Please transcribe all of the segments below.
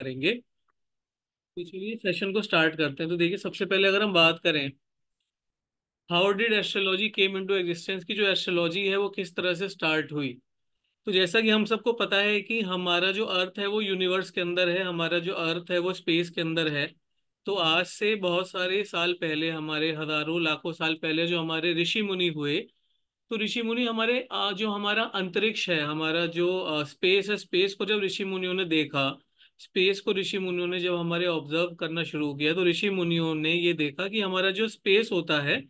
करेंगे तो चलिए सेशन को स्टार्ट करते हैं तो देखिए सबसे पहले अगर हम बात करें how did astrology came into existence की जो एस्ट्रोलॉजी है वो किस तरह से स्टार्ट हुई तो जैसा कि हम सबको पता है कि हमारा जो अर्थ है वो यूनिवर्स के अंदर है हमारा जो अर्थ है वो स्पेस के अंदर है तो आज से बहुत सारे साल पहले हमारे हजारों लाखों साल पहले जो हमारे ऋषि मुनि हुए तो ऋषि मुनि हमारे जो हमारा अंतरिक्ष है हमारा जो स्पेस है स्पेस को जब ऋषि मुनियों ने देखा स्पेस को ऋषि मुनियों ने जब हमारे ऑब्जर्व करना शुरू किया तो ऋषि मुनियों ने ये देखा कि हमारा जो स्पेस होता है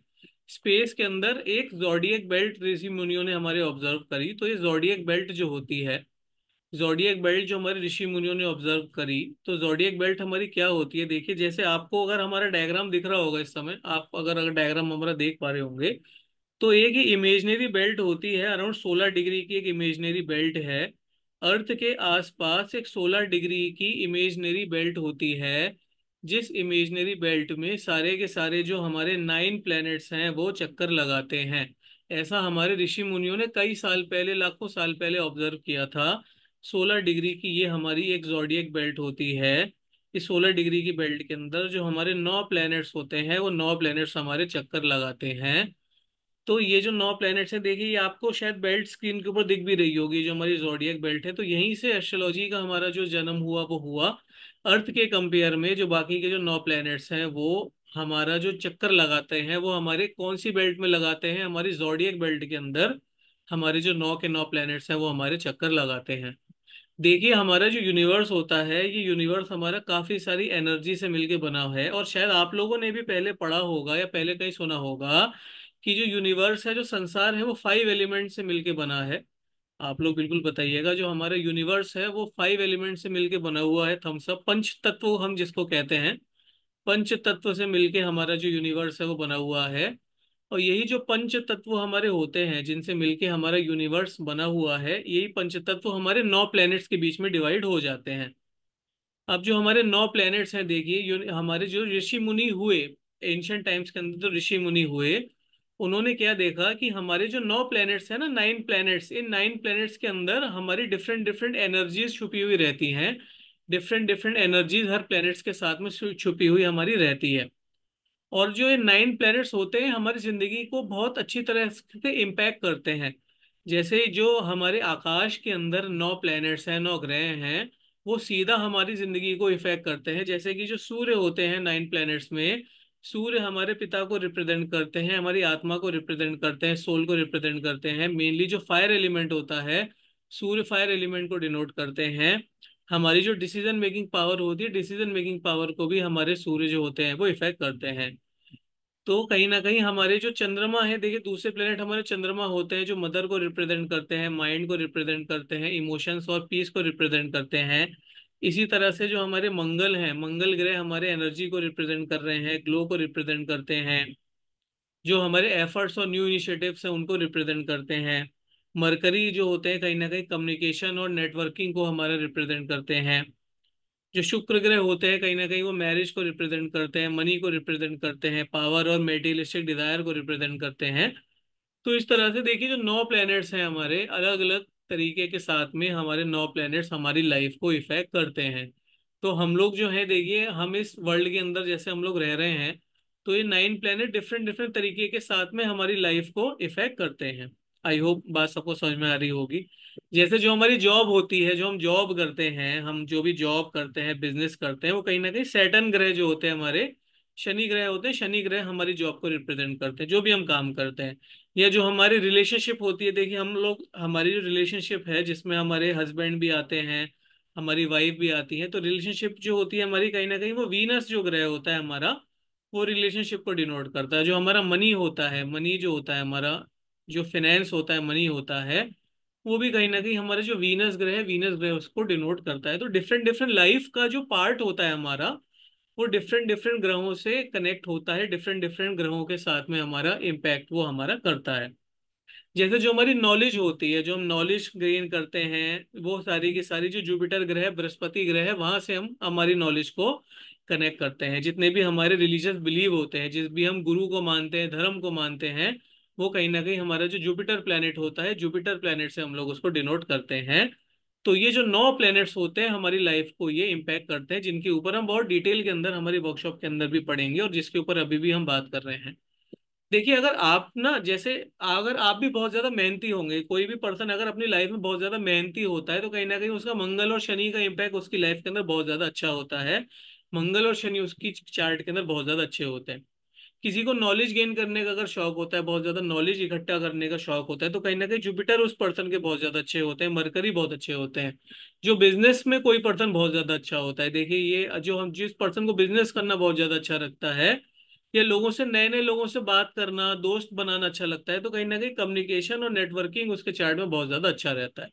स्पेस के अंदर एक जोडियक बेल्ट ऋषि मुनियों ने हमारे ऑब्जर्व करी तो ये जोडियक बेल्ट जो होती है जोडियक बेल्ट जो हमारे ऋषि मुनियों ने ऑब्जर्व करी तो जोडियक बेल्ट हमारी क्या होती है देखिए जैसे आपको अगर हमारा डायग्राम दिख रहा होगा इस समय आप अगर अगर डायग्राम हमारा देख पा रहे होंगे तो एक ही इमेजनरी बेल्ट होती है अराउंड सोलह डिग्री की एक इमेजनरी बेल्ट है अर्थ के आसपास एक 16 डिग्री की इमेजनरी बेल्ट होती है जिस इमेजनरी बेल्ट में सारे के सारे जो हमारे नाइन प्लैनेट्स हैं वो चक्कर लगाते हैं ऐसा हमारे ऋषि मुनियों ने कई साल पहले लाखों साल पहले ऑब्जर्व किया था सोलह डिग्री की ये हमारी एक जोडियक बेल्ट होती है इस सोलह डिग्री की बेल्ट के अंदर जो हमारे नौ प्लैनेट्स होते हैं वो नौ प्लैनेट्स हमारे चक्कर लगाते हैं तो ये जो नौ प्लैनेट्स हैं देखिए ये आपको शायद बेल्ट स्क्रीन के ऊपर दिख भी रही होगी जो हमारी जोडियक बेल्ट है तो यहीं से एस्ट्रोलॉजी का हमारा जो जन्म हुआ वो हुआ अर्थ के कंपेयर में जो बाकी के जो नौ प्लैनेट्स हैं वो हमारा जो चक्कर लगाते हैं वो हमारे कौन सी बेल्ट में लगाते हैं हमारी जोडियक बेल्ट के अंदर हमारे जो नौ के नौ प्लैनेट्स हैं वो हमारे चक्कर लगाते हैं देखिए हमारा जो यूनिवर्स होता है ये यूनिवर्स हमारा काफ़ी सारी एनर्जी से मिलके बना है और शायद आप लोगों ने भी पहले पढ़ा होगा या पहले कहीं सुना होगा कि जो यूनिवर्स है जो संसार है वो फाइव एलिमेंट से मिलके बना है आप लोग बिल्कुल बताइएगा जो हमारा यूनिवर्स है वो फाइव एलिमेंट से मिलके बना हुआ है थम्स अप पंच तत्व हम जिसको कहते हैं पंच तत्व से मिलके हमारा जो यूनिवर्स है वो बना हुआ है और यही जो पंच तत्व हमारे होते हैं जिनसे मिलके हमारा यूनिवर्स बना हुआ है यही पंच तत्व हमारे नौ प्लैनेट्स के बीच में डिवाइड हो जाते हैं अब जो हमारे नौ प्लैनेट्स हैं देखिए हमारे जो ऋषि मुनि हुए एंशियंट टाइम्स के अंदर जो तो ऋषि मुनि हुए उन्होंने क्या देखा कि हमारे जो नौ प्लैनेट्स हैं ना नाइन प्लैनेट्स इन नाइन प्लैनेट्स के अंदर हमारी डिफरेंट डिफरेंट एनर्जीज छुपी हुई रहती हैं डिफरेंट डिफरेंट एनर्जीज हर प्लैनेट्स के साथ में छुपी हुई हमारी रहती है और जो ये नाइन प्लैनेट्स होते हैं हमारी ज़िंदगी को बहुत अच्छी तरह से इम्पैक्ट करते हैं जैसे जो हमारे आकाश के अंदर नौ प्लैनेट्स हैं नौ ग्रह हैं वो सीधा हमारी ज़िंदगी को इफ़ेक्ट करते हैं जैसे कि जो सूर्य होते हैं नाइन प्लैनेट्स में सूर्य हमारे पिता को रिप्रेजेंट करते हैं हमारी आत्मा को रिप्रेजेंट करते हैं सोल को रिप्रेजेंट करते हैं मेनली जो फायर एलिमेंट होता है सूर्य फायर एलिमेंट को डिनोट करते हैं हमारी जो डिसीजन मेकिंग पावर होती है डिसीजन मेकिंग पावर को भी हमारे सूर्य जो होते हैं वो इफेक्ट करते हैं तो कहीं ना कहीं हमारे जो चंद्रमा है देखिए दूसरे प्लेनेट हमारे चंद्रमा होते हैं जो मदर को रिप्रेजेंट करते हैं माइंड को रिप्रेजेंट करते हैं इमोशंस और पीस को रिप्रेजेंट करते हैं इसी तरह से जो हमारे मंगल हैं मंगल ग्रह हमारे एनर्जी को रिप्रेजेंट कर रहे हैं ग्लो को रिप्रेजेंट करते हैं जो हमारे एफर्ट्स और न्यू इनिशिएटिव्स हैं उनको रिप्रेजेंट करते हैं मरकरी जो होते हैं कहीं ना कहीं कम्युनिकेशन और नेटवर्किंग को हमारा रिप्रेजेंट करते हैं जो शुक्र ग्रह होते हैं कहीं ना कहीं वो मैरिज को रिप्रेजेंट करते हैं मनी को रिप्रेजेंट करते हैं पावर और मेटेरियलिस्टिक डिजायर को रिप्रेजेंट करते हैं तो इस तरह से देखिए जो नौ प्लैनेट्स हैं हमारे अलग अलग तरीके के साथ में हमारे नौ प्लैनेट्स हमारी लाइफ को इफेक्ट करते हैं तो हम लोग जो है देखिए हम इस वर्ल्ड के अंदर जैसे हम लोग रह रहे हैं तो ये नाइन प्लैनेट डिफरेंट डिफरेंट तरीके के साथ में हमारी लाइफ को इफेक्ट करते हैं आई होप बात सबको समझ में आ रही होगी जैसे जो हमारी जॉब होती है जो हम जॉब करते हैं हम जो भी जॉब करते हैं बिजनेस करते हैं वो कहीं ना कहीं सैटन ग्रह जो होते हैं हमारे शनि ग्रह होते हैं शनि ग्रह हमारी जॉब को रिप्रेजेंट करते हैं जो भी हम काम करते हैं या जो हमारी रिलेशनशिप होती है देखिए हम लोग हमारी जो रिलेशनशिप है जिसमें हमारे हस्बैंड भी आते हैं हमारी वाइफ भी आती है तो रिलेशनशिप जो होती है हमारी कहीं ना कहीं वो वीनस जो ग्रह होता है हमारा वो रिलेशनशिप को डिनोट करता है जो हमारा मनी होता है मनी जो होता है हमारा जो फिनेंस होता है मनी होता है वो भी कहीं ना कहीं हमारे जो वीनस ग्रह है वीनस ग्रह उसको डिनोट करता है तो डिफरेंट डिफरेंट लाइफ का जो पार्ट होता है हमारा वो डिफरेंट डिफरेंट ग्रहों से कनेक्ट होता है डिफरेंट डिफरेंट ग्रहों के साथ में हमारा इम्पैक्ट वो हमारा करता है जैसे जो हमारी नॉलेज होती है जो हम नॉलेज गेन करते हैं वो सारी की सारी जो जुपिटर ग्रह बृहस्पति ग्रह है वहां से हम हमारी नॉलेज को कनेक्ट करते हैं जितने भी हमारे रिलीजियस बिलीव होते हैं जिस भी हम गुरु को मानते हैं धर्म को मानते हैं वो कहीं ना कहीं हमारा जो जुपिटर प्लैनेट होता है जुपिटर प्लैनेट से हम लोग उसको डिनोट करते हैं तो ये जो नौ प्लैनेट्स होते हैं हमारी लाइफ को ये इम्पैक्ट करते हैं जिनके ऊपर हम बहुत डिटेल के अंदर हमारी वर्कशॉप के अंदर भी पढ़ेंगे और जिसके ऊपर अभी भी हम बात कर रहे हैं देखिए अगर आप ना जैसे अगर आप भी बहुत ज्यादा मेहनती होंगे कोई भी पर्सन अगर अपनी लाइफ में बहुत ज्यादा मेहनती होता है तो कहीं ना कहीं उसका मंगल और शनि का इम्पैक्ट उसकी लाइफ के अंदर बहुत ज्यादा अच्छा होता है मंगल और शनि उसकी चार्ट के अंदर बहुत ज्यादा अच्छे होते हैं किसी को नॉलेज गेन करने का अगर शौक होता है बहुत ज्यादा नॉलेज इकट्ठा करने का शौक होता है तो कहीं ना कहीं जुपिटर उस पर्सन के बहुत ज्यादा अच्छे होते हैं मरकरी बहुत अच्छे होते हैं जो बिजनेस में कोई पर्सन बहुत ज्यादा अच्छा होता है देखिए ये जो हम जिस पर्सन को बिजनेस करना बहुत ज्यादा अच्छा लगता है या लोगों से नए नए लोगों से बात करना दोस्त बनाना अच्छा लगता है तो कहीं ना कहीं कम्युनिकेशन और नेटवर्किंग उसके चार्ट में बहुत ज्यादा अच्छा रहता है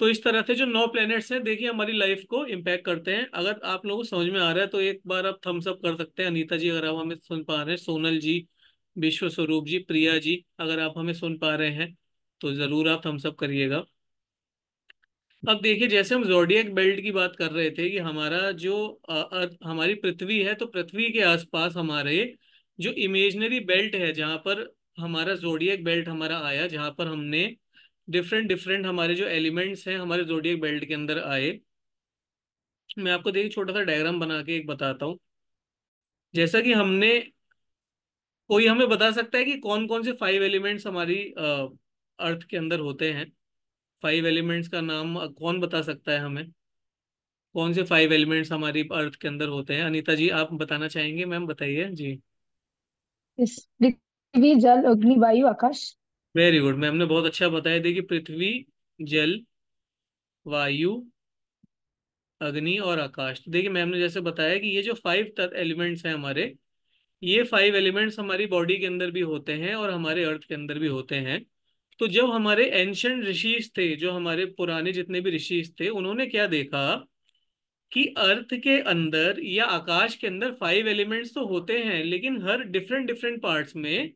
तो इस तरह से जो नौ प्लैनेट्स हैं देखिए हमारी लाइफ को इम्पैक्ट करते हैं अगर आप लोगों को समझ में आ रहा है तो एक बार आप थम्स अप कर सकते हैं अनीता जी अगर आप हमें सुन पा रहे हैं सोनल जी विश्व स्वरूप जी प्रिया जी अगर आप हमें सुन पा रहे हैं तो ज़रूर आप थम्स अप करिएगा अब देखिए जैसे हम जोडियक बेल्ट की बात कर रहे थे कि हमारा जो अर्थ हमारी पृथ्वी है तो पृथ्वी के आसपास हमारे जो इमेजनरी बेल्ट है जहाँ पर हमारा जोडियक बेल्ट हमारा आया जहाँ पर हमने डिफरेंट डिफरेंट हमारे जो एलिमेंट्स हैं हमारे जोडियक बेल्ट के अंदर आए मैं आपको देखिए छोटा सा डायग्राम बना के एक बताता हूँ जैसा कि हमने कोई हमें बता सकता है कि कौन कौन से फाइव एलिमेंट्स हमारी अर्थ के अंदर होते हैं फाइव एलिमेंट्स का नाम कौन बता सकता है हमें कौन से फाइव एलिमेंट्स हमारी अर्थ के अंदर होते हैं अनीता जी आप बताना चाहेंगे मैम बताइए जी पृथ्वी जल अग्नि वायु आकाश वेरी गुड मैम ने बहुत अच्छा बताया देखिए पृथ्वी जल वायु अग्नि और आकाश तो देखिए मैम ने जैसे बताया कि ये जो फाइव एलिमेंट्स हैं हमारे ये फाइव एलिमेंट्स हमारी बॉडी के अंदर भी होते हैं और हमारे अर्थ के अंदर भी होते हैं तो जब हमारे एंशंट ऋषिज थे जो हमारे पुराने जितने भी ऋषिज थे उन्होंने क्या देखा कि अर्थ के अंदर या आकाश के अंदर फाइव एलिमेंट्स तो होते हैं लेकिन हर डिफरेंट डिफरेंट पार्ट्स में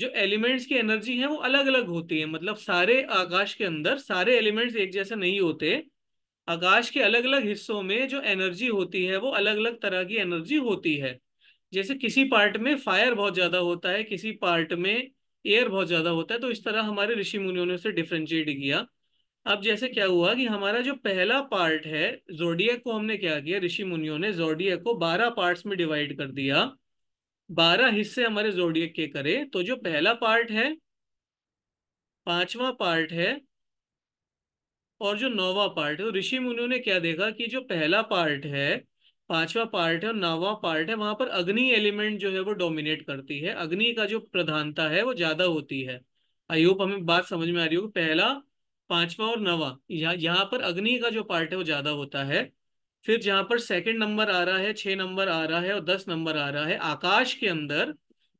जो एलिमेंट्स की एनर्जी है वो अलग अलग होती है मतलब सारे आकाश के अंदर सारे एलिमेंट्स एक जैसे नहीं होते आकाश के अलग अलग हिस्सों में जो एनर्जी होती है वो अलग अलग तरह की एनर्जी होती है जैसे किसी पार्ट में फायर बहुत ज़्यादा होता है किसी पार्ट में एयर बहुत ज़्यादा होता है तो इस तरह हमारे ऋषि मुनियों ने उसे डिफ्रेंशिएट किया अब जैसे क्या हुआ कि हमारा जो पहला पार्ट है जोडिया को हमने क्या किया ऋषि मुनियों ने जोडिया को बारह पार्ट्स में डिवाइड कर दिया बारह हिस्से हमारे जोड़िए के करें तो जो पहला पार्ट है पांचवा पार्ट है और जो नौवा पार्ट है तो ऋषि मुनियों ने क्या देखा कि जो पहला पार्ट है पांचवा पार्ट है और नौवा पार्ट है वहां पर अग्नि एलिमेंट जो है वो डोमिनेट करती है अग्नि का जो प्रधानता है वो ज्यादा होती है आई होप हमें बात समझ में आ रही होगी पहला पांचवा और नवा यहाँ यहाँ पर अग्नि का जो पार्ट है वो ज्यादा होता है फिर जहां पर सेकंड नंबर आ रहा है छह नंबर आ रहा है और दस नंबर आ रहा है आकाश के अंदर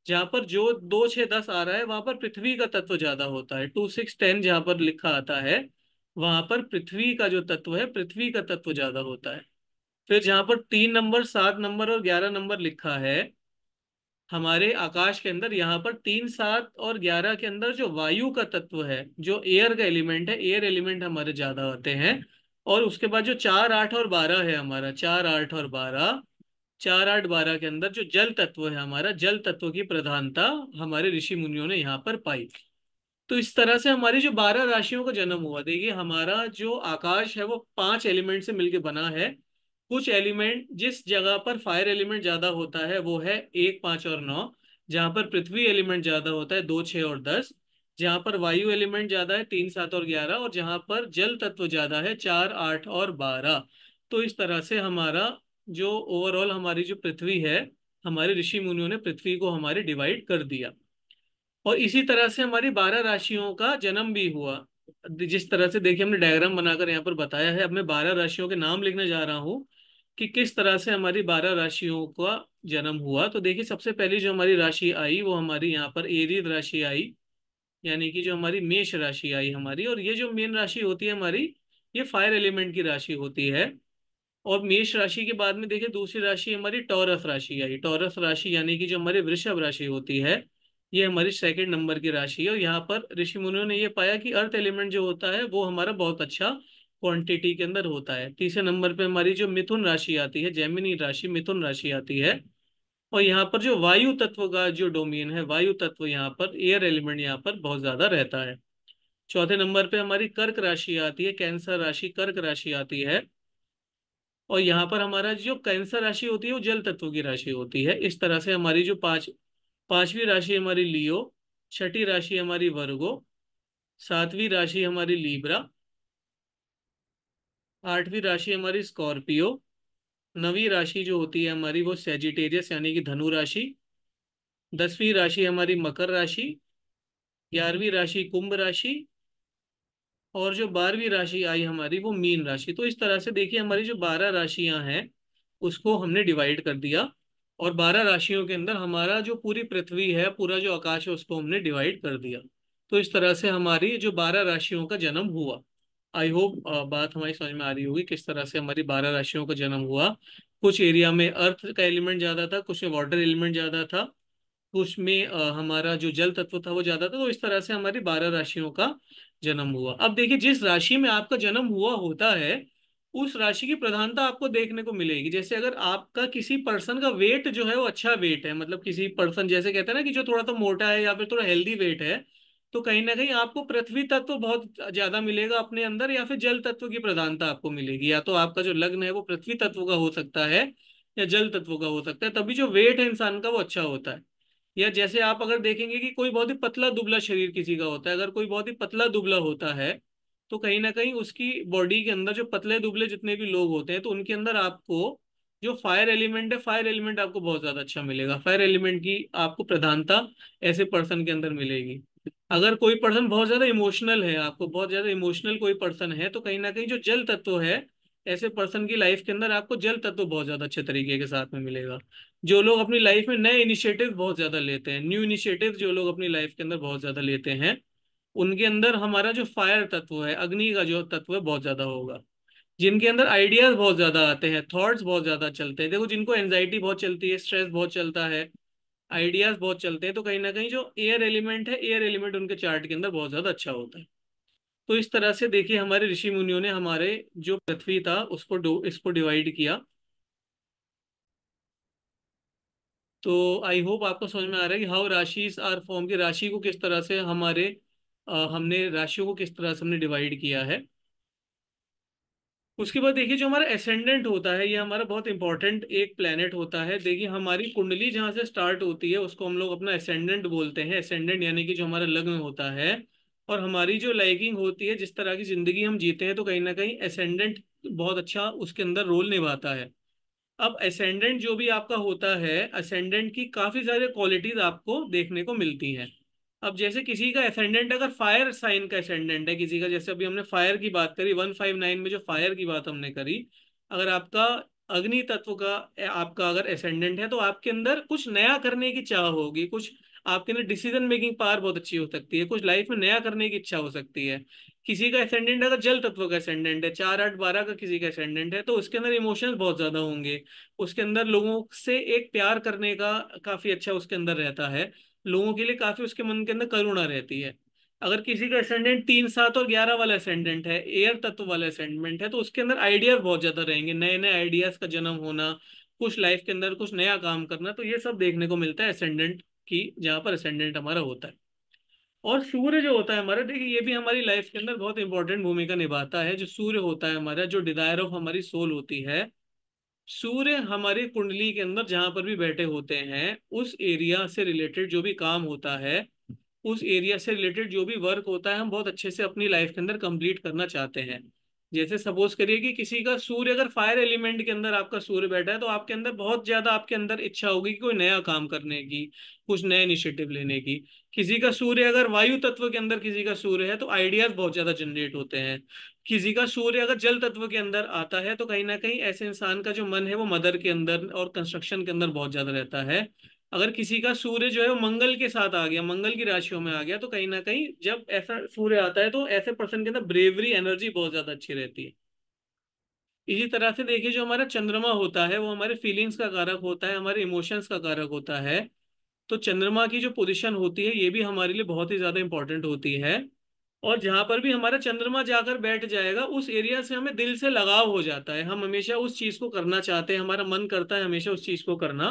जहां पर जो दो छह दस आ रहा है वहां पर पृथ्वी का तत्व ज्यादा होता है टू सिक्स टेन जहां पर लिखा आता है वहां पर पृथ्वी का जो तत्व है पृथ्वी का तत्व ज्यादा होता है फिर जहां पर तीन नंबर सात नंबर और ग्यारह नंबर लिखा है हमारे आकाश के अंदर यहाँ पर तीन सात और ग्यारह के अंदर जो वायु का तत्व है जो एयर का एलिमेंट है एयर एलिमेंट हमारे ज्यादा होते हैं और उसके बाद जो चार आठ और बारह है हमारा चार आठ और बारह चार आठ बारह के अंदर जो जल तत्व है हमारा जल तत्व की प्रधानता हमारे ऋषि मुनियों ने यहाँ पर पाई तो इस तरह से हमारी जो बारह राशियों का जन्म हुआ देखिए हमारा जो आकाश है वो पांच एलिमेंट से मिलकर बना है कुछ एलिमेंट जिस जगह पर फायर एलिमेंट ज्यादा होता है वो है एक पांच और नौ जहां पर पृथ्वी एलिमेंट ज्यादा होता है दो छ और दस जहां पर वायु एलिमेंट ज्यादा है तीन सात और ग्यारह और जहां पर जल तत्व ज्यादा है चार आठ और बारह तो इस तरह से हमारा जो ओवरऑल हमारी जो पृथ्वी है हमारे ऋषि मुनियों ने पृथ्वी को हमारे डिवाइड कर दिया और इसी तरह से हमारी बारह राशियों का जन्म भी हुआ जिस तरह से देखिए हमने डायग्राम बनाकर यहाँ पर बताया है अब मैं बारह राशियों के नाम लिखने जा रहा हूँ कि किस तरह से हमारी बारह राशियों का जन्म हुआ तो देखिए सबसे पहली जो हमारी राशि आई वो हमारी यहाँ पर एरी राशि आई यानी कि जो हमारी मेष राशि आई हमारी और ये जो मेन राशि होती है हमारी ये फायर एलिमेंट की राशि होती है और मेष राशि के बाद में देखिए दूसरी राशि हमारी टॉरस राशि आई टॉरस राशि यानी कि जो हमारी वृषभ राशि होती है ये हमारी सेकंड नंबर की राशि है और यहाँ पर ऋषि मुनियों ने ये पाया कि अर्थ एलिमेंट जो होता है वो हमारा बहुत अच्छा क्वांटिटी के अंदर होता है तीसरे नंबर पे हमारी जो मिथुन राशि आती है जैमिनी राशि मिथुन राशि आती है और यहाँ पर जो वायु तत्व का जो डोमेन है वायु तत्व यहाँ पर एयर एलिमेंट यहाँ पर बहुत ज्यादा रहता है चौथे नंबर पे हमारी कर्क राशि आती है कैंसर राशि कर्क राशि आती है और यहाँ पर हमारा जो कैंसर राशि होती है वो जल तत्व की राशि होती है इस तरह से हमारी जो पांच पांचवी राशि हमारी लियो छठी राशि हमारी वर्गो सातवीं राशि हमारी लीब्रा आठवीं राशि हमारी स्कॉर्पियो नवी राशि जो होती है हमारी वो सेजिटेरियस यानी कि धनु राशि दसवीं राशि हमारी मकर राशि ग्यारहवीं राशि कुंभ राशि और जो बारहवीं राशि आई हमारी वो मीन राशि तो इस तरह से देखिए हमारी जो बारह राशियां हैं उसको हमने डिवाइड कर दिया और बारह राशियों के अंदर हमारा जो पूरी पृथ्वी है पूरा जो आकाश है उसको हमने डिवाइड कर दिया तो इस तरह से हमारी जो बारह राशियों का जन्म हुआ आई होप बात हमारी समझ में आ रही होगी किस तरह से हमारी बारह राशियों का जन्म हुआ कुछ एरिया में अर्थ का एलिमेंट ज़्यादा था कुछ में वाटर एलिमेंट ज़्यादा था कुछ में आ, हमारा जो जल तत्व था वो ज़्यादा था तो इस तरह से हमारी बारह राशियों का जन्म हुआ अब देखिए जिस राशि में आपका जन्म हुआ होता है उस राशि की प्रधानता आपको देखने को मिलेगी जैसे अगर आपका किसी पर्सन का वेट जो है वो अच्छा वेट है मतलब किसी पर्सन जैसे कहते हैं ना कि जो थोड़ा तो मोटा है या फिर थोड़ा हेल्दी वेट है तो कहीं ना कहीं आपको पृथ्वी तत्व बहुत ज्यादा मिलेगा अपने अंदर या फिर जल तत्व की प्रधानता आपको मिलेगी या तो आपका जो लग्न है वो पृथ्वी तत्व का हो सकता है या जल तत्व का हो सकता है तभी जो वेट है इंसान का वो अच्छा होता है या जैसे आप अगर देखेंगे कि कोई बहुत ही पतला दुबला शरीर किसी का होता है अगर कोई बहुत ही पतला दुबला होता है तो कहीं ना कहीं उसकी बॉडी के अंदर जो पतले दुबले जितने भी लोग होते हैं तो उनके अंदर आपको जो फायर एलिमेंट है फायर एलिमेंट आपको बहुत ज्यादा अच्छा मिलेगा फायर एलिमेंट की आपको प्रधानता ऐसे पर्सन के अंदर मिलेगी अगर कोई पर्सन बहुत ज्यादा इमोशनल है आपको बहुत ज्यादा इमोशनल कोई पर्सन है तो कहीं ना कहीं जो जल तत्व है ऐसे पर्सन की लाइफ के अंदर आपको जल तत्व बहुत ज्यादा अच्छे तरीके के साथ में मिलेगा जो लोग अपनी लाइफ में नए इनिशिएटिव बहुत ज्यादा लेते हैं न्यू इनिशिएटिव जो लोग अपनी लाइफ के अंदर बहुत ज्यादा लेते हैं उनके अंदर हमारा जो फायर तत्व है अग्नि का जो तत्व है बहुत ज्यादा होगा जिनके अंदर आइडियाज बहुत ज्यादा आते हैं थॉट्स बहुत ज्यादा चलते हैं देखो जिनको एनजाइटी बहुत चलती है स्ट्रेस बहुत चलता है आइडियाज बहुत चलते हैं तो कहीं ना कहीं जो एयर एलिमेंट है एयर एलिमेंट उनके चार्ट के अंदर बहुत ज्यादा अच्छा होता है तो इस तरह से देखिए हमारे ऋषि मुनियों ने हमारे जो पृथ्वी था उसको इसको डिवाइड किया तो आई होप आपको समझ में आ रहा है कि हाउ राशिज आर फॉर्म की राशि को किस तरह से हमारे आ, हमने राशियों को किस तरह से हमने डिवाइड किया है उसके बाद देखिए जो हमारा एसेंडेंट होता है ये हमारा बहुत इंपॉर्टेंट एक प्लेनेट होता है देखिए हमारी कुंडली जहाँ से स्टार्ट होती है उसको हम लोग अपना एसेंडेंट बोलते हैं एसेंडेंट यानी कि जो हमारा लग्न होता है और हमारी जो लाइकिंग होती है जिस तरह की जिंदगी हम जीते हैं तो कहीं ना कहीं एसेंडेंट बहुत अच्छा उसके अंदर रोल निभाता है अब एसेंडेंट जो भी आपका होता है असेंडेंट की काफ़ी सारी क्वालिटीज आपको देखने को मिलती हैं अब जैसे किसी का असेंडेंट अगर फायर साइन का असेंडेंट है किसी का जैसे अभी हमने फायर की बात करी वन फाइव नाइन में जो फायर की बात हमने करी अगर आपका अग्नि तत्व का आपका अगर असेंडेंट है तो आपके अंदर कुछ नया करने की चाह होगी कुछ आपके अंदर डिसीजन मेकिंग पावर बहुत अच्छी हो सकती है कुछ लाइफ में नया करने की इच्छा हो सकती है किसी का असेंडेंट अगर जल तत्व का असेंडेंट है चार आठ बारह का किसी का असेंडेंट है तो उसके अंदर इमोशंस बहुत ज्यादा होंगे उसके अंदर लोगों से एक प्यार करने का काफी अच्छा उसके अंदर रहता है लोगों के लिए काफी उसके मन के अंदर करुणा रहती है अगर किसी का असेंडेंट तीन सात और ग्यारह वाला असेंडेंट है एयर तत्व वाला असेंडमेंट है तो उसके अंदर आइडियाज बहुत ज्यादा रहेंगे नए नए आइडियाज का जन्म होना कुछ लाइफ के अंदर कुछ नया काम करना तो ये सब देखने को मिलता है असेंडेंट की जहाँ पर असेंडेंट हमारा होता है और सूर्य जो होता है हमारा देखिए ये भी हमारी लाइफ के अंदर बहुत इंपॉर्टेंट भूमिका निभाता है जो सूर्य होता है हमारा जो डिजायर ऑफ हमारी सोल होती है सूर्य हमारे कुंडली के अंदर जहां पर भी बैठे होते हैं उस एरिया से रिलेटेड जो भी काम होता है उस एरिया से रिलेटेड जो भी वर्क होता है हम बहुत अच्छे से अपनी लाइफ के अंदर कंप्लीट करना चाहते हैं जैसे सपोज करिए कि किसी का सूर्य अगर फायर एलिमेंट के अंदर आपका सूर्य बैठा है तो आपके अंदर बहुत ज्यादा आपके अंदर इच्छा होगी कि कोई नया काम करने की कुछ नए इनिशिएटिव लेने की किसी का सूर्य अगर वायु तत्व के अंदर किसी का सूर्य है तो आइडियाज बहुत ज्यादा जनरेट होते हैं किसी का सूर्य अगर जल तत्व के अंदर आता है तो कहीं ना कहीं ऐसे इंसान का जो मन है वो मदर के अंदर और कंस्ट्रक्शन के अंदर बहुत ज्यादा रहता है अगर किसी का सूर्य जो है वो मंगल के साथ आ गया मंगल की राशियों में आ गया तो कहीं ना कहीं जब ऐसा सूर्य आता है तो ऐसे पर्सन के अंदर ब्रेवरी एनर्जी बहुत ज्यादा अच्छी रहती है इसी तरह से देखिए जो हमारा चंद्रमा होता है वो हमारे फीलिंग्स का कारक होता है हमारे इमोशंस का कारक होता है तो चंद्रमा की जो पोजिशन होती है ये भी हमारे लिए बहुत ही ज्यादा इंपॉर्टेंट होती है और जहां पर भी हमारा चंद्रमा जाकर बैठ जाएगा उस एरिया से हमें दिल से लगाव हो जाता है हम हमेशा उस चीज को करना चाहते हैं हमारा मन करता है हमेशा उस चीज को करना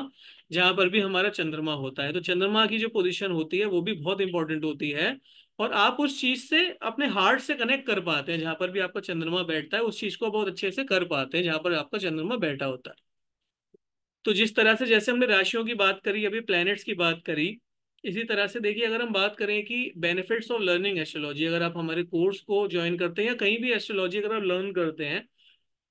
जहां पर भी हमारा चंद्रमा होता है तो चंद्रमा की जो पोजिशन होती है वो भी बहुत इंपॉर्टेंट होती है और आप उस चीज से अपने हार्ट से कनेक्ट कर पाते हैं जहां पर भी आपका चंद्रमा बैठता है उस चीज को बहुत अच्छे से कर पाते हैं जहां पर आपका चंद्रमा बैठा होता है तो जिस तरह से जैसे हमने राशियों की बात करी अभी प्लैनेट्स की बात करी इसी तरह से देखिए अगर हम बात करें कि बेनिफिट्स ऑफ लर्निंग एस्ट्रोलॉजी अगर आप हमारे कोर्स को ज्वाइन करते हैं या कहीं भी एस्ट्रोलॉजी अगर आप लर्न करते हैं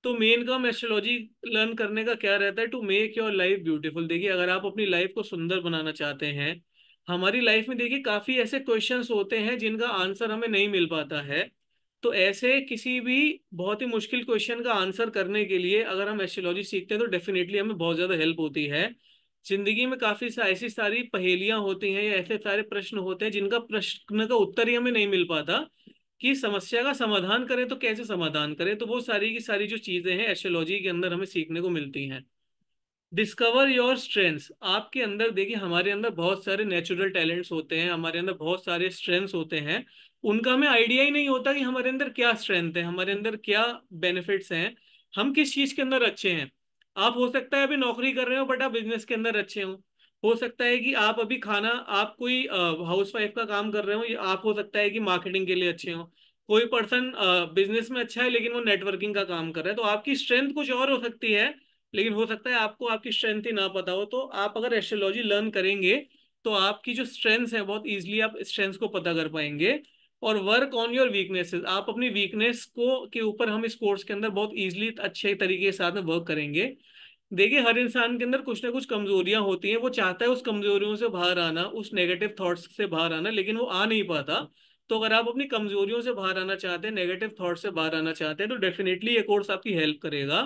तो मेन काम एस्ट्रोलॉजी लर्न करने का क्या रहता है to make your life beautiful देखिए अगर आप अपनी लाइफ को सुंदर बनाना चाहते हैं हमारी लाइफ में देखिए काफ़ी ऐसे क्वेश्चन होते हैं जिनका आंसर हमें नहीं मिल पाता है तो ऐसे किसी भी बहुत ही मुश्किल क्वेश्चन का आंसर करने के लिए अगर हम एस्ट्रोलॉजी सीखते हैं तो डेफिनेटली हमें बहुत ज़्यादा हेल्प होती है जिंदगी में काफी सा ऐसी सारी पहेलियां होती हैं या ऐसे सारे प्रश्न होते हैं जिनका प्रश्न का उत्तर ही हमें नहीं मिल पाता कि समस्या का समाधान करें तो कैसे समाधान करें तो वो सारी की सारी जो चीजें हैं एस्ट्रोलॉजी के अंदर हमें सीखने को मिलती हैं डिस्कवर योर स्ट्रेंथ्स आपके अंदर देखिए हमारे अंदर बहुत सारे नेचुरल टैलेंट्स होते हैं हमारे अंदर बहुत सारे स्ट्रेंथ्स होते हैं उनका हमें आइडिया ही नहीं होता कि हमारे अंदर क्या स्ट्रेंथ है हमारे अंदर क्या बेनिफिट्स हैं हम किस चीज के अंदर अच्छे हैं आप हो सकता है अभी नौकरी कर रहे हो बट आप बिजनेस के अंदर अच्छे हो हो सकता है कि आप अभी खाना आप कोई हाउस वाइफ का काम कर रहे हो आप हो सकता है कि मार्केटिंग के लिए अच्छे हो कोई पर्सन बिजनेस में अच्छा है लेकिन वो नेटवर्किंग का काम कर रहा है तो आपकी स्ट्रेंथ कुछ और हो सकती है लेकिन हो सकता है आपको आपकी स्ट्रेंथ ही ना पता हो तो आप अगर एस्ट्रोलॉजी लर्न करेंगे तो आपकी जो स्ट्रेंथ है बहुत इजिली आप स्ट्रेंथ को पता कर पाएंगे और वर्क ऑन योर वीकनेसेस आप अपनी वीकनेस को के ऊपर हम इस कोर्स के अंदर बहुत ईजिली अच्छे तरीके के साथ में वर्क करेंगे देखिए हर इंसान के अंदर कुछ ना कुछ कमजोरियां होती हैं वो चाहता है उस कमजोरियों से बाहर आना उस नेगेटिव थॉट्स से बाहर आना लेकिन वो आ नहीं पाता तो अगर आप अपनी कमजोरियों से बाहर आना चाहते हैं नेगेटिव थॉट से बाहर आना चाहते हैं तो डेफिनेटली ये कोर्स आपकी हेल्प करेगा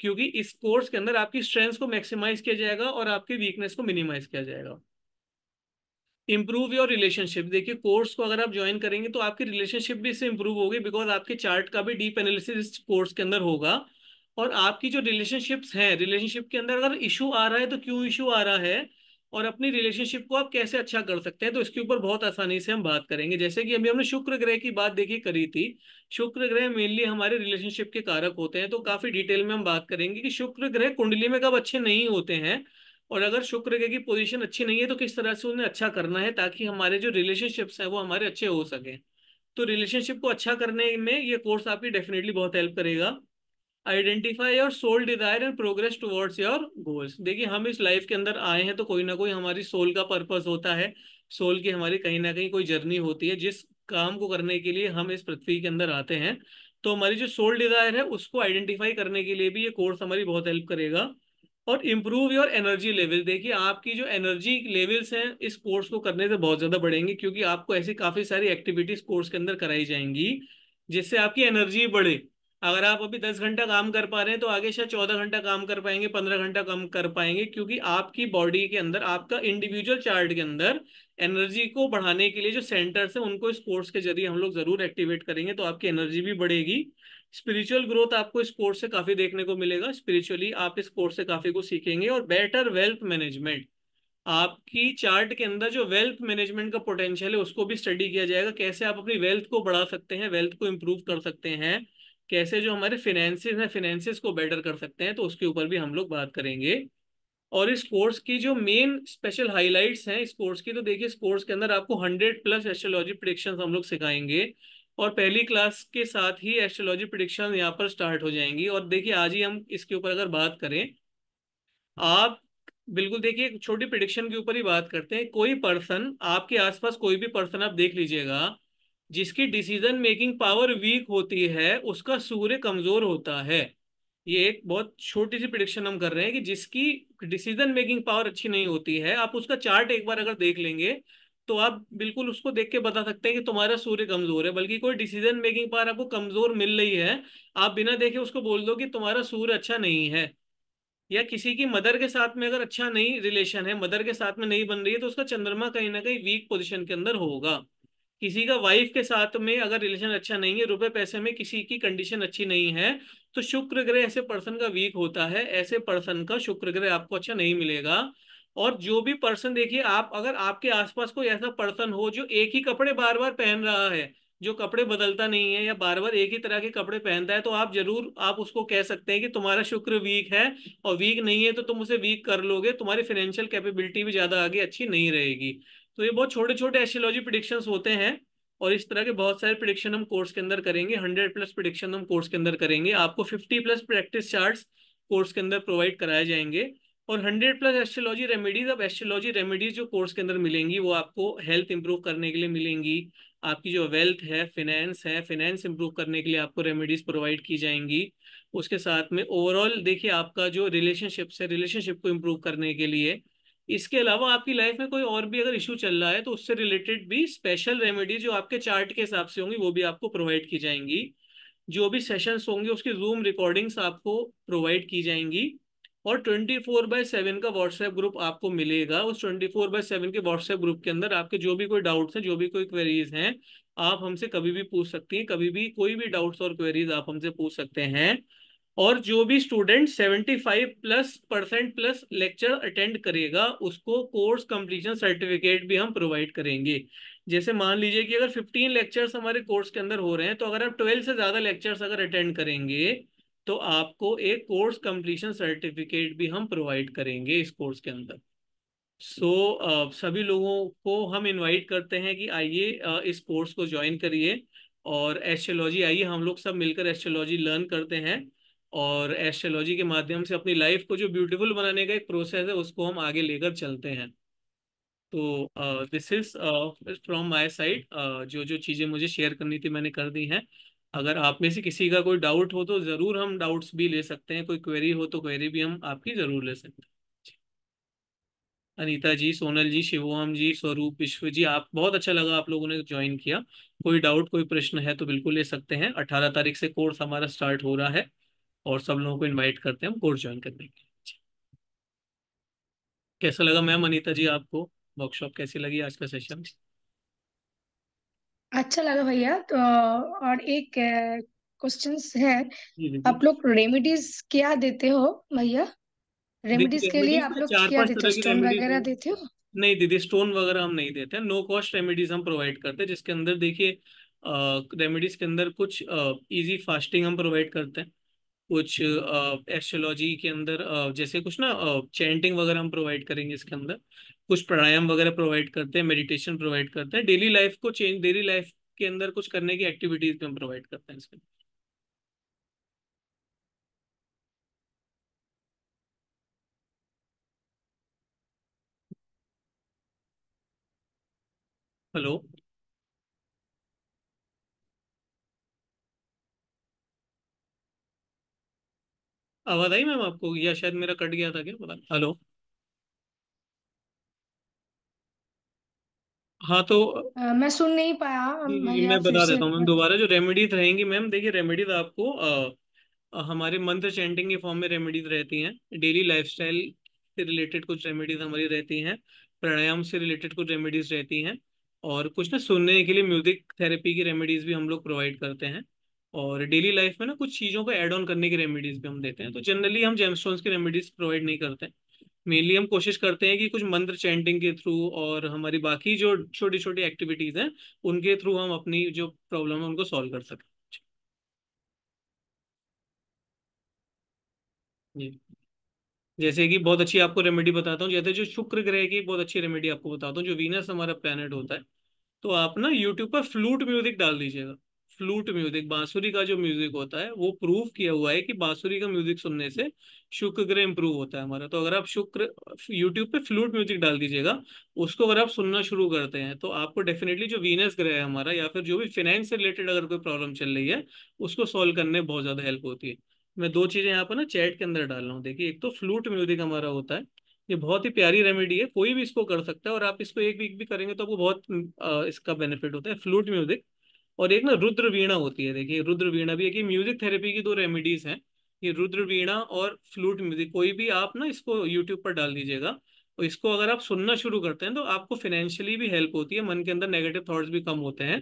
क्योंकि इस कोर्स के अंदर आपकी स्ट्रेंथ्स को मैक्सिमाइज किया जाएगा और आपकी वीकनेस को मिनिमाइज किया जाएगा इम्प्रूव योर रिलेशनशिप देखिए कोर्स को अगर आप ज्वाइन करेंगे तो आपकी रिलेशनशिप भी इससे इम्प्रूव होगी बिकॉज आपके चार्ट का भी डीप एनालिसिस कोर्स के अंदर होगा और आपकी जो रिलेशनशिप्स हैं रिलेशनशिप के अंदर अगर इशू आ रहा है तो क्यों इशू आ रहा है और अपनी रिलेशनशिप को आप कैसे अच्छा कर सकते हैं तो इसके ऊपर बहुत आसानी से हम बात करेंगे जैसे कि अभी हमने शुक्र ग्रह की बात देखी करी थी शुक्र ग्रह मेनली हमारे रिलेशनशिप के कारक होते हैं तो काफी डिटेल में हम बात करेंगे कि शुक्र ग्रह कुंडली में कब अच्छे नहीं होते हैं और अगर शुक्र की पोजीशन अच्छी नहीं है तो किस तरह से उन्हें अच्छा करना है ताकि हमारे जो रिलेशनशिप्स हैं वो हमारे अच्छे हो सकें तो रिलेशनशिप को अच्छा करने में ये कोर्स आपकी डेफिनेटली बहुत हेल्प करेगा identify your soul desire and progress towards your goals देखिए हम इस लाइफ के अंदर आए हैं तो कोई ना कोई हमारी सोल का पर्पज होता है सोल की हमारी कहीं ना कहीं कोई जर्नी होती है जिस काम को करने के लिए हम इस पृथ्वी के अंदर आते हैं तो हमारी जो सोल डिजायर है उसको आइडेंटिफाई करने के लिए भी ये कोर्स हमारी बहुत हेल्प करेगा और इम्प्रूव योर एनर्जी लेवल देखिए आपकी जो एनर्जी लेवल्स हैं इस कोर्स को करने से बहुत ज़्यादा बढ़ेंगे क्योंकि आपको ऐसी काफ़ी सारी एक्टिविटीज़ कोर्स के अंदर कराई जाएंगी जिससे आपकी एनर्जी बढ़े अगर आप अभी दस घंटा काम कर पा रहे हैं तो आगे शायद चौदह घंटा काम कर पाएंगे पंद्रह घंटा काम कर पाएंगे क्योंकि आपकी बॉडी के अंदर आपका इंडिविजुअल चार्ट के अंदर एनर्जी को बढ़ाने के लिए जो सेंटर्स से हैं उनको इस कोर्स के जरिए हम लोग जरूर एक्टिवेट करेंगे तो आपकी एनर्जी भी बढ़ेगी स्पिरिचुअल ग्रोथ आपको इस कोर्स से काफी देखने को मिलेगा स्पिरिचुअली आप इस कोर्स से काफी कुछ सीखेंगे और बेटर वेल्थ मैनेजमेंट आपकी चार्ट के अंदर जो वेल्थ मैनेजमेंट का पोटेंशियल है उसको भी स्टडी किया जाएगा कैसे आप अपनी वेल्थ को बढ़ा सकते हैं वेल्थ को इम्प्रूव कर सकते हैं कैसे जो हमारे फिनेंसेस हैं फिनेंसिस को बेटर कर सकते हैं तो उसके ऊपर भी हम लोग बात करेंगे और इस कोर्स की जो मेन स्पेशल हाइलाइट्स हैं इस कोर्स की तो देखिए इस कोर्स के अंदर आपको हंड्रेड प्लस एस्ट्रोलॉजी प्रडिक्शन हम लोग सिखाएंगे और पहली क्लास के साथ ही एस्ट्रोलॉजी प्रिडिक्शन यहाँ पर स्टार्ट हो जाएंगी और देखिए आज ही हम इसके ऊपर अगर बात करें आप बिल्कुल देखिए छोटी प्रिडिक्शन के ऊपर ही बात करते हैं कोई पर्सन आपके आसपास कोई भी पर्सन आप देख लीजिएगा जिसकी डिसीजन मेकिंग पावर वीक होती है उसका सूर्य कमजोर होता है ये एक बहुत छोटी सी प्रिडिक्शन हम कर रहे हैं कि जिसकी डिसीजन मेकिंग पावर अच्छी नहीं होती है आप उसका चार्ट एक बार अगर देख लेंगे तो आप बिल्कुल उसको देख के बता सकते हैं कि तुम्हारा सूर्य कमजोर है बल्कि कोई डिसीजन मेकिंग पावर आपको कमजोर मिल रही है आप बिना देखे उसको बोल दो कि तुम्हारा सूर्य अच्छा नहीं है या किसी की मदर के साथ में अगर अच्छा नहीं रिलेशन है मदर के साथ में नहीं बन रही है तो उसका चंद्रमा कहीं ना कहीं वीक पोजिशन के अंदर होगा किसी का वाइफ के साथ में अगर रिलेशन अच्छा नहीं है रुपए पैसे में किसी की कंडीशन अच्छी नहीं है तो शुक्र ग्रह ऐसे पर्सन का वीक होता है ऐसे पर्सन का शुक्र ग्रह आपको अच्छा नहीं मिलेगा और जो भी पर्सन देखिए आप अगर आपके आसपास कोई ऐसा पर्सन हो जो एक ही कपड़े बार बार पहन रहा है जो कपड़े बदलता नहीं है या बार बार एक ही तरह के कपड़े पहनता है तो आप जरूर आप उसको कह सकते हैं कि तुम्हारा शुक्र वीक है और वीक नहीं है तो तुम उसे वीक कर लोगे तुम्हारी फाइनेंशियल कैपेबिलिटी भी ज्यादा आगे अच्छी नहीं रहेगी तो ये बहुत छोटे छोटे एस्ट्रोलॉजी प्रिडिक्शन होते हैं और इस तरह के बहुत सारे प्रिडिक्शन हम कोर्स के अंदर करेंगे हंड्रेड प्लस प्रिडिक्शन हम कोर्स के अंदर करेंगे आपको fifty plus practice chart course के अंदर प्रोवाइड कराए जाएंगे और 100 प्लस एस्ट्रोलॉजी रेमेडीज अब एस्ट्रोलॉजी रेमेडीज जो कोर्स के अंदर मिलेंगी वो आपको हेल्थ इंप्रूव करने के लिए मिलेंगी आपकी जो वेल्थ है फिनेंस है फिनेंस इंप्रूव करने के लिए आपको रेमेडीज प्रोवाइड की जाएंगी उसके साथ में ओवरऑल देखिए आपका जो रिलेशनशिप्स है रिलेशनशिप को इम्प्रूव करने के लिए इसके अलावा आपकी लाइफ में कोई और भी अगर इशू चल रहा है तो उससे रिलेटेड भी स्पेशल रेमेडीज जो आपके चार्ट के हिसाब से होंगी वो भी आपको प्रोवाइड की जाएंगी जो भी सेशंस होंगे उसकी जूम रिकॉर्डिंग्स आपको प्रोवाइड की जाएंगी और ट्वेंटी फोर बाय सेवन का व्हाट्सएप ग्रुप आपको मिलेगा उस ट्वेंटी फोर बाय सेवन के व्हाट्सएप ग्रुप के अंदर आपके जो भी कोई डाउट्स हैं जो भी कोई क्वेरीज हैं आप हमसे कभी भी पूछ सकती हैं कभी भी कोई भी डाउट्स और क्वेरीज आप हमसे पूछ सकते हैं और जो भी student 75 plus percent plus lecture attend करेगा उसको कोर्स कंप्लीशन सर्टिफिकेट भी हम प्रोवाइड करेंगे जैसे मान लीजिए कि अगर 15 लेक्चर्स हमारे कोर्स के अंदर हो रहे हैं तो अगर आप 12 से ज़्यादा लेक्चर्स अगर अटेंड करेंगे तो आपको एक कोर्स कंप्लीशन सर्टिफिकेट भी हम प्रोवाइड करेंगे इस कोर्स के अंदर सो so, uh, सभी लोगों को हम इनवाइट करते हैं कि आइए uh, इस कोर्स को ज्वाइन करिए और एस्ट्रोलॉजी आइए हम लोग सब मिलकर एस्ट्रोलॉजी लर्न करते हैं और एस्ट्रोलॉजी के माध्यम से अपनी लाइफ को जो ब्यूटीफुल बनाने का एक प्रोसेस है उसको हम आगे लेकर चलते हैं तो this is from my side जो जो चीज़ें मुझे शेयर करनी थी मैंने कर दी हैं अगर आप में से किसी का कोई डाउट हो तो ज़रूर हम डाउट्स भी ले सकते हैं कोई क्वेरी हो तो क्वेरी भी हम आपकी ज़रूर ले सकते हैं अनीता जी सोनल जी शिवोम जी स्वरूप विश्व जी आप बहुत अच्छा लगा आप लोगों ने ज्वाइन किया कोई डाउट कोई प्रश्न है तो बिल्कुल ले सकते हैं अठारह तारीख से कोर्स हमारा स्टार्ट हो रहा है और सब लोगों को इन्वाइट करते हैं हम कोर्स ज्वाइन करने के लिए कैसा लगा मैम अनिता जी आपको वर्कशॉप कैसी लगी आज का सेशन अच्छा लगा भैया तो और एक क्वेश्चन है आप लोग रेमेडीज क्या देते हो भैया देखिए रेमेडीज के लिए आप तो लोग क्या देते हो स्टोन वगैरह देते हो नहीं दीदी स्टोन वगैरह हम नहीं देते हैं नो कॉस्ट रेमेडीज हम प्रोवाइड करते हैं जिसके अंदर देखिए रेमेडीज के अंदर कुछ इजी फास्टिंग हम प्रोवाइड करते हैं कुछ एस्ट्रोलॉजी के अंदर अ, जैसे कुछ ना चैंटिंग वगैरह हम प्रोवाइड करेंगे इसके अंदर कुछ प्राणायाम वगैरह प्रोवाइड करते हैं मेडिटेशन प्रोवाइड करते हैं डेली लाइफ को चेंज डेली लाइफ के अंदर कुछ करने की एक्टिविटीज भी हम प्रोवाइड करते हैं इसमें हेलो आवाज आई मैम आपको या शायद मेरा कट गया था क्या पता हेलो हाँ तो आ, मैं सुन नहीं पाया हम्म, मैं बता देता हूँ मैम दोबारा जो रेमेडीज रहेंगी मैम देखिए रेमेडीज आपको आ, हमारे मंत्र चैंटिंग के फॉर्म में रेमेडीज रहती हैं डेली लाइफस्टाइल से रिलेटेड कुछ रेमेडीज हमारी रहती हैं प्राणायाम से रिलेटेड कुछ रेमेडीज रहती हैं और कुछ ना सुनने के लिए म्यूजिक थेरेपी की रेमेडीज भी हम लोग प्रोवाइड करते हैं और डेली लाइफ में ना कुछ चीज़ों को एड ऑन करने की रेमेडीज भी हम देते हैं तो जनरली हम जेमस्टोन्स की रेमेडीज प्रोवाइड नहीं करते हैं मेनली हम कोशिश करते हैं कि कुछ मंत्र चैंटिंग के थ्रू और हमारी बाकी जो छोटी छोटी एक्टिविटीज हैं उनके थ्रू हम अपनी जो प्रॉब्लम है उनको सॉल्व कर सकें जी जैसे कि बहुत अच्छी आपको रेमेडी बताता हूँ जैसे जो शुक्र ग्रह की बहुत अच्छी रेमेडी आपको बताता हूँ जो वीनस हमारा प्लेनेट होता है तो आप ना यूट्यूब पर फ्लूट म्यूजिक डाल दीजिएगा फ्लूट म्यूजिक बांसुरी का जो म्यूजिक होता है वो प्रूव किया हुआ है कि बांसुरी का म्यूजिक सुनने से शुक्र ग्रह इम्प्रूव होता है हमारा तो अगर आप शुक्र यूट्यूब पे फ्लूट म्यूजिक डाल दीजिएगा उसको अगर आप सुनना शुरू करते हैं तो आपको डेफिनेटली जो वीनस ग्रह है हमारा या फिर जो भी फिनेंस से रिलेटेड अगर कोई प्रॉब्लम चल रही है उसको सॉल्व करने में बहुत ज्यादा हेल्प होती है मैं दो चीजें यहाँ पर ना चैट के अंदर डाल रहा हूँ देखिए एक तो फ्लूट म्यूजिक हमारा होता है ये बहुत ही प्यारी रेमेडी है कोई भी इसको कर सकता है और आप इसको एक वीक भी करेंगे तो आपको बहुत इसका बेनिफिट होता है फ्लूट म्यूजिक और एक ना रुद्र वीणा होती है देखिए रुद्र वीणा भी है कि म्यूजिक थेरेपी की दो रेमेडीज हैं ये रुद्र वीणा और फ्लूट म्यूजिक कोई भी आप ना इसको यूट्यूब पर डाल दीजिएगा और इसको अगर आप सुनना शुरू करते हैं तो आपको फाइनेंशियली भी हेल्प होती है मन के अंदर नेगेटिव थॉट्स भी कम होते हैं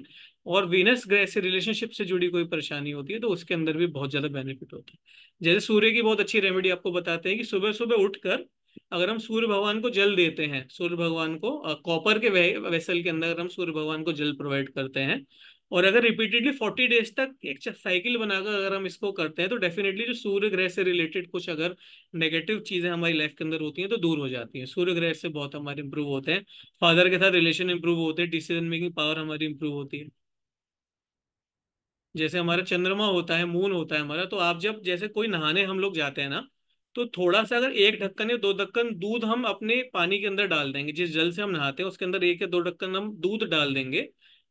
और वीनस ग्रह से रिलेशनशिप से जुड़ी कोई परेशानी होती है तो उसके अंदर भी बहुत ज्यादा बेनिफिट होता है जैसे सूर्य की बहुत अच्छी रेमेडी आपको बताते हैं कि सुबह सुबह उठकर अगर हम सूर्य भगवान को जल देते हैं सूर्य भगवान को कॉपर के वेसल के अंदर अगर हम सूर्य भगवान को जल प्रोवाइड करते हैं और अगर रिपीटेडली फोर्टी डेज तक एक साइकिल बनाकर अगर हम इसको करते हैं तो डेफिनेटली जो सूर्य ग्रह से रिलेटेड कुछ अगर नेगेटिव चीजें हमारी लाइफ के अंदर होती हैं तो दूर हो जाती हैं सूर्य ग्रह से बहुत हमारे इंप्रूव होते हैं फादर के साथ रिलेशन इंप्रूव होते हैं डिसीजन मेकिंग पावर हमारी इंप्रूव होती है जैसे हमारा चंद्रमा होता है मून होता है हमारा तो आप जब जैसे कोई नहाने हम लोग जाते हैं ना तो थोड़ा सा अगर एक ढक्कन या दो ढक्कन दूध हम अपने पानी के अंदर डाल देंगे जिस जल से हम नहाते हैं उसके अंदर एक या दो ढक्कन हम दूध डाल देंगे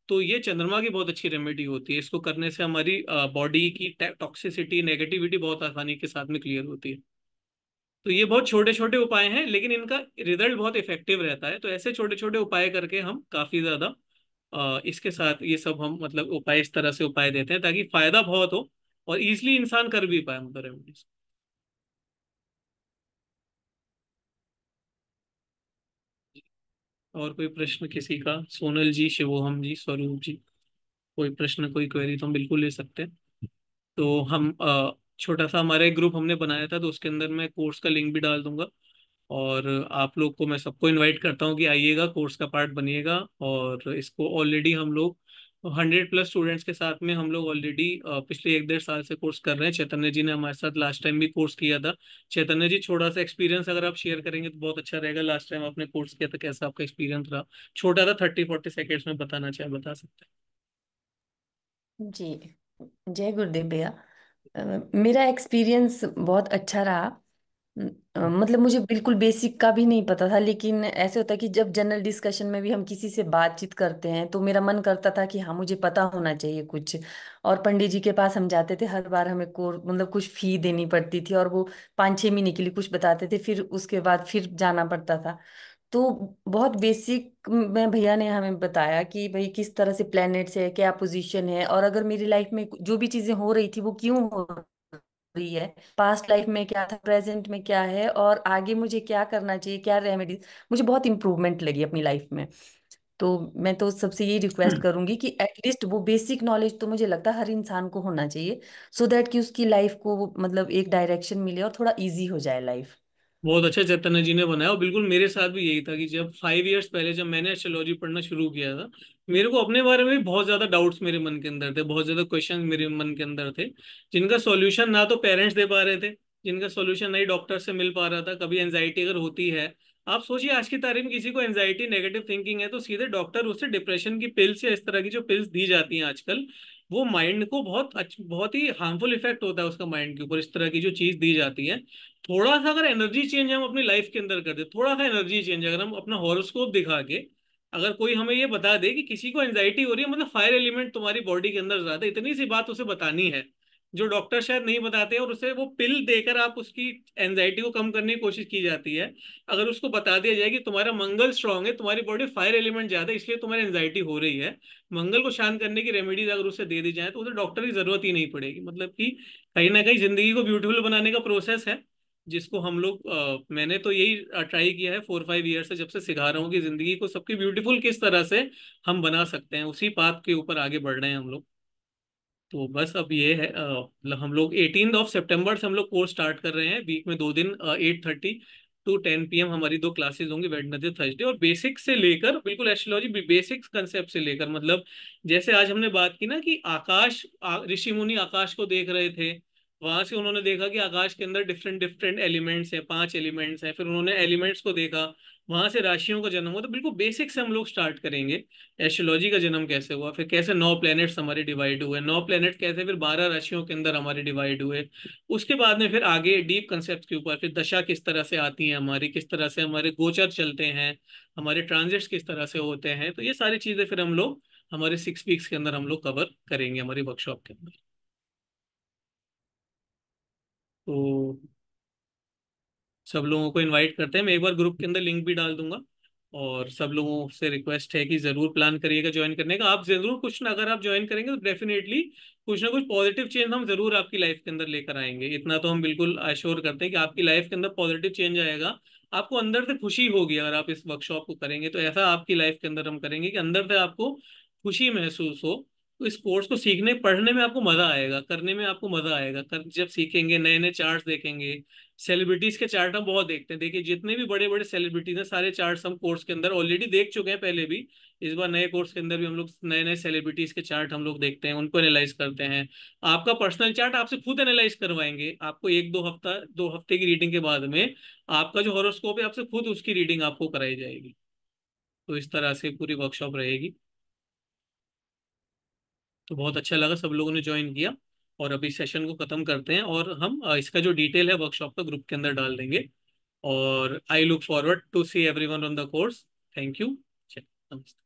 तो ये चंद्रमा की बहुत अच्छी रेमेडी होती है इसको करने से हमारी बॉडी की टॉक्सिसिटी नेगेटिविटी बहुत आसानी के साथ में क्लियर होती है तो ये बहुत छोटे छोटे उपाय हैं लेकिन इनका रिजल्ट बहुत इफेक्टिव रहता है तो ऐसे छोटे छोटे उपाय करके हम काफ़ी ज़्यादा इसके साथ ये सब हम मतलब उपाय इस तरह से उपाय देते हैं ताकि फ़ायदा बहुत हो और इजिली इंसान कर भी पाए मतलब रेमेडीज और कोई प्रश्न किसी का सोनल जी शिवोहम जी स्वरूप जी कोई प्रश्न कोई क्वेरी तो हम बिल्कुल ले सकते हैं तो हम छोटा सा हमारा एक ग्रुप हमने बनाया था तो उसके अंदर मैं कोर्स का लिंक भी डाल दूंगा और आप लोग को मैं सबको इनवाइट करता हूँ कि आइएगा कोर्स का पार्ट बनिएगा और इसको ऑलरेडी हम लोग तो हंड्रेड प्लस स्टूडेंट्स के साथ में हम लोग ऑलरेडी पिछले एक डेढ़ साल से कोर्स कर रहे हैं चैतन्य जी ने हमारे साथ लास्ट टाइम भी कोर्स किया था चैतन्य जी छोटा सा एक्सपीरियंस अगर आप शेयर करेंगे तो बहुत अच्छा रहेगा लास्ट टाइम आपने कोर्स किया था कैसा आपका एक्सपीरियंस रहा छोटा था थर्टी फोर्टी सेकेंड्स में बताना चाहे बता सकते हैं जी जय गुरुदेव भैया मेरा एक्सपीरियंस बहुत अच्छा रहा मतलब मुझे बिल्कुल बेसिक का भी नहीं पता था लेकिन ऐसे होता है कि जब जनरल डिस्कशन में भी हम किसी से बातचीत करते हैं तो मेरा मन करता था कि हाँ मुझे पता होना चाहिए कुछ और पंडित जी के पास हम जाते थे हर बार हमें कोर मतलब कुछ फी देनी पड़ती थी और वो पाँच छः महीने के लिए कुछ बताते थे फिर उसके बाद फिर जाना पड़ता था तो बहुत बेसिक में भैया ने हमें बताया कि भाई किस तरह से प्लैनेट्स है क्या पोजीशन है और अगर मेरी लाइफ में जो भी चीज़ें हो रही थी वो क्यों हो रही है पास्ट लाइफ में क्या था प्रेजेंट में क्या है और आगे मुझे क्या करना चाहिए क्या रेमेडीज मुझे बहुत इम्प्रूवमेंट लगी अपनी लाइफ में तो मैं तो सबसे यही रिक्वेस्ट हम्म। करूंगी कि एटलीस्ट वो बेसिक नॉलेज तो मुझे लगता है हर इंसान को होना चाहिए सो so दैट कि उसकी लाइफ को मतलब एक डायरेक्शन मिले और थोड़ा इजी हो जाए लाइफ बहुत अच्छा चैतन्य जी ने बनाया और बिल्कुल मेरे साथ भी यही था कि जब फाइव इयर्स पहले जब मैंने एस्ट्रोलॉजी पढ़ना शुरू किया था मेरे को अपने बारे में बहुत ज्यादा डाउट्स मेरे मन के अंदर थे बहुत ज्यादा क्वेश्चन मेरे मन के अंदर थे जिनका सोल्यूशन ना तो पेरेंट्स दे पा रहे थे जिनका सोल्यूशन ना ही डॉक्टर से मिल पा रहा था कभी एनजाइटी अगर होती है आप सोचिए आज की तारीख में किसी को एनजाइटी नेगेटिव थिंकिंग है तो सीधे डॉक्टर उसे डिप्रेशन की पिल्स या इस तरह की जो पिल्स दी जाती हैं आजकल वो माइंड को बहुत अच्छा बहुत ही हार्मफुल इफेक्ट होता है उसका माइंड के ऊपर इस तरह की जो चीज दी जाती है थोड़ा सा अगर एनर्जी चेंज हम अपनी लाइफ के अंदर कर दे थोड़ा सा एनर्जी चेंज अगर हम अपना हॉरोस्कोप दिखा के अगर कोई हमें ये बता दे कि किसी को एंजाइटी हो रही है मतलब फायर एलिमेंट तुम्हारी बॉडी के अंदर ज्यादा इतनी सी बात उसे बतानी है जो डॉक्टर शायद नहीं बताते और उसे वो पिल देकर आप उसकी एनजाइटी को कम करने की कोशिश की जाती है अगर उसको बता दिया जाए कि तुम्हारा मंगल स्ट्रांग है तुम्हारी बॉडी फायर एलिमेंट ज्यादा है इसलिए तुम्हारी एनजाइटी हो रही है मंगल को शांत करने की रेमेडीज अगर उसे दे दी जाए तो उसे डॉक्टर की जरूरत ही नहीं पड़ेगी मतलब कि कहीं ना कहीं जिंदगी को ब्यूटीफुल बनाने का प्रोसेस है जिसको हम लोग मैंने तो यही ट्राई किया है फोर फाइव ईयर से जब से सिखा रहा हूँ कि जिंदगी को सबकी ब्यूटीफुल किस तरह से हम बना सकते हैं उसी पाथ के ऊपर आगे बढ़ रहे हैं हम लोग तो बस अब ये है आ, हम लोग एटीन ऑफ सेप्टेम्बर से हम लोग कोर्स स्टार्ट कर रहे हैं वीक में दो दिन eight thirty to ten P हमारी दो क्लासेज होंगी वेडनेसडे थर्सडे और बेसिक्स से लेकर बिल्कुल एस्ट्रोलॉजी बेसिक्स कंसेप्ट से लेकर मतलब जैसे आज हमने बात की ना कि आकाश ऋषि मुनि आकाश को देख रहे थे वहां से उन्होंने देखा कि आकाश के अंदर डिफरेंट डिफरेंट एलिमेंट्स है पांच एलिमेंट्स हैं फिर उन्होंने एलिमेंट्स को देखा वहां से राशियों का जन्म हुआ तो बिल्कुल बेसिक से हम लोग स्टार्ट करेंगे एस्ट्रोलॉजी का जन्म कैसे हुआ फिर कैसे नौ प्लैनेट्स हमारे डिवाइड हुए नौ प्लैनेट कैसे फिर बारह राशियों के अंदर हमारे डिवाइड हुए उसके बाद में फिर आगे डीप कंसेप्ट के ऊपर फिर दशा किस तरह से आती है हमारी किस तरह से हमारे गोचर चलते हैं हमारे ट्रांजिट्स किस तरह से होते हैं तो ये सारी चीजें फिर हम लोग हमारे सिक्स वीक्स के अंदर हम लोग कवर करेंगे हमारी वर्कशॉप के अंदर तो सब लोगों को इनवाइट करते हैं मैं एक बार ग्रुप के अंदर लिंक भी डाल दूंगा और सब लोगों से रिक्वेस्ट है कि ज़रूर प्लान करिएगा ज्वाइन करने का आप ज़रूर कुछ ना अगर आप ज्वाइन करेंगे तो डेफिनेटली कुछ ना कुछ पॉजिटिव चेंज हम ज़रूर आपकी लाइफ के अंदर लेकर आएंगे इतना तो हम बिल्कुल आश्योर करते हैं कि आपकी लाइफ के अंदर पॉजिटिव चेंज आएगा आपको अंदर से खुशी होगी अगर आप इस वर्कशॉप को करेंगे तो ऐसा आपकी लाइफ के अंदर हम करेंगे कि अंदर से आपको खुशी महसूस हो तो इस कोर्स को सीखने पढ़ने में आपको मजा आएगा करने में आपको मजा आएगा कर जब सीखेंगे नए नए चार्ट देखेंगे सेलिब्रिटीज के चार्ट हम बहुत देखते हैं देखिए जितने भी बड़े बड़े सेलिब्रिटीज हैं सारे चार्ट हम कोर्स के अंदर ऑलरेडी देख चुके हैं पहले भी इस बार नए कोर्स के अंदर भी हम लोग नए नए सेलिब्रिटीज के चार्ट हम लोग देखते हैं उनको एनालाइज करते हैं आपका पर्सनल चार्ट आपसे खुद एनालाइज करवाएंगे आपको एक दो हफ्ता दो हफ्ते की रीडिंग के बाद में आपका जो हॉरोस्कोप है आपसे खुद उसकी रीडिंग आपको कराई जाएगी तो इस तरह से पूरी वर्कशॉप रहेगी तो बहुत अच्छा लगा सब लोगों ने ज्वाइन किया और अभी सेशन को ख़त्म करते हैं और हम इसका जो डिटेल है वर्कशॉप का ग्रुप के अंदर डाल देंगे और I look forward to see one on the course thank you नमस्ते